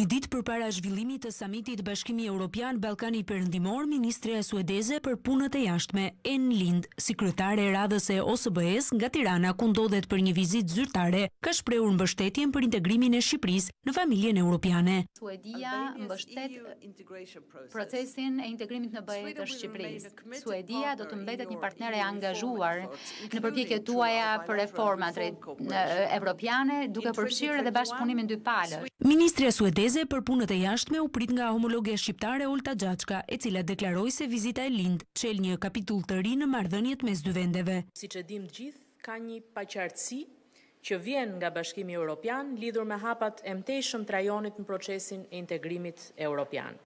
Një ditë për para zhvillimit të samitit Bashkimi Europian Balkani Përndimor, Ministre e Suedeze për punët e jashtme, En Lind, si kretare e radhës e OSBS nga Tirana, ku ndodhet për një vizit zyrtare, ka shpreur në bështetjen për integrimin e Shqipëris në familjen europiane. Suedia në bështet procesin e integrimit në bëjet të Shqipëris. Suedia do të mbetet një partnere angazhuar në përpjekje tuaja për reformat e europiane, duke përshirë dhe bashkëpunimin dy palës. Ministre e Suedeze ze për punët e jashtme u prit nga homologe shqiptare Olta Gjaqka, e cila deklaroj se vizita e lindë qel një kapitull të ri në mardhënjet mes dy vendeve. Si që dim të gjithë, ka një paqartësi që vjen nga bashkimi Europian, lidhur me hapat e mtejshëm trajonit në procesin e integrimit Europian.